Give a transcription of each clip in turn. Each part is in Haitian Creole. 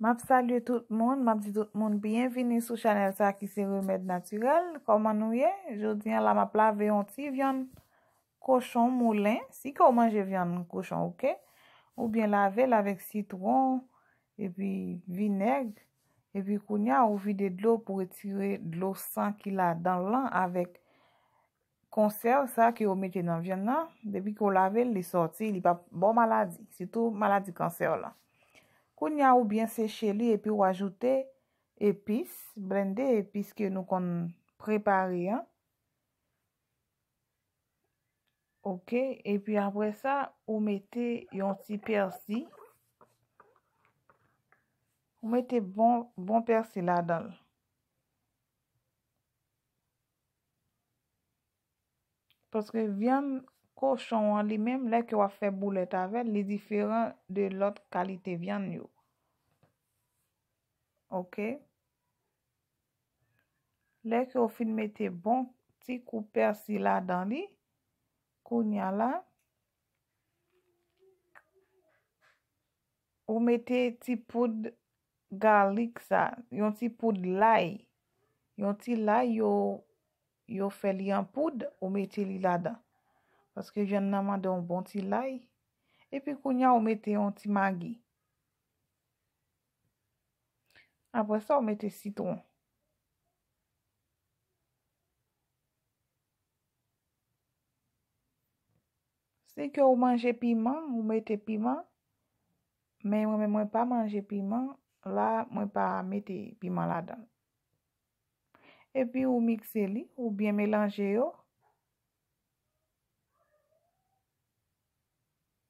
Mab salye tout moun, mab di tout moun Bienveni sou chanel sa ki se remèd naturel Koman nouye? Jodien la mab la veyon ti vyon Kochon moulen Si koman je vyon kochon ouke Ou bien lavel avèk citron E pi vineg E pi koun ya ou vide dlo Pou etire dlo san ki la Dan lan avèk Konser sa ki ou meke nan vyon nan Depi kon lavel li sorti Li pa bon maladi, sitou maladi konser lan Kou nya ou byen seche li epi ou ajoute epis, brende epis ke nou kon prepari an. Ok, epi apre sa, ou mette yon si persi. Ou mette bon, bon persi la dal. Paske vyan... Kochon an li menm, lèk yo a fè boulet avè, li diferan de lot kalite vyan yo. Ok. Lèk yo fin metè bon, ti kou per si la dan li. Kou nyan la. Ou metè ti poud galik sa, yon ti poud lai. Yon ti lai yo, yo fè li an poud, ou metè li la dan. Paske jen nanman de yon bon ti lai. Epi kou nya ou mette yon ti magi. Apres sa ou mette siton. Se ke ou manje piman, ou mette piman. Men mwen mwen pa manje piman. La mwen pa mette piman la dan. Epi ou mikse li ou bien melange yo.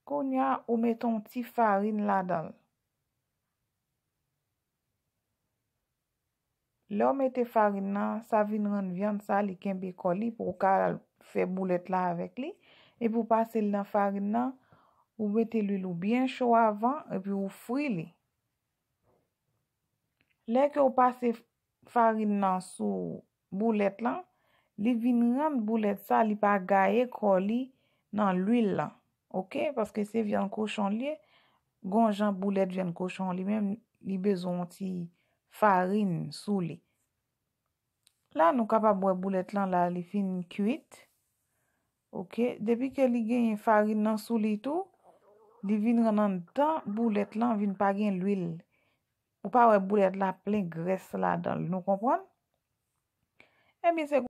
konya ou meton ti farin la dal. Le ou meten farin nan, sa vinran viyan sa li kempe koli pou ou ka fe boulet la avek li, epi ou pase li nan farin nan, ou meten li lou bien chou avan, epi ou fri li. Le ke ou pase farin nan sou boulet la, li vinran boulet sa li pa gaye koli nan l'il la. Ok, paske se vyan koshon li, gonjan boulet vyan koshon li, mèm li bezon ti farin sou li. La nou kapap wè boulet lan la li fin kuit. Ok, depi ke li gen farin nan sou li tou, li vin rannan tan, boulet lan vin pa gen l'wil. Ou pa wè boulet la plen gres la dan, nou kompran? Eh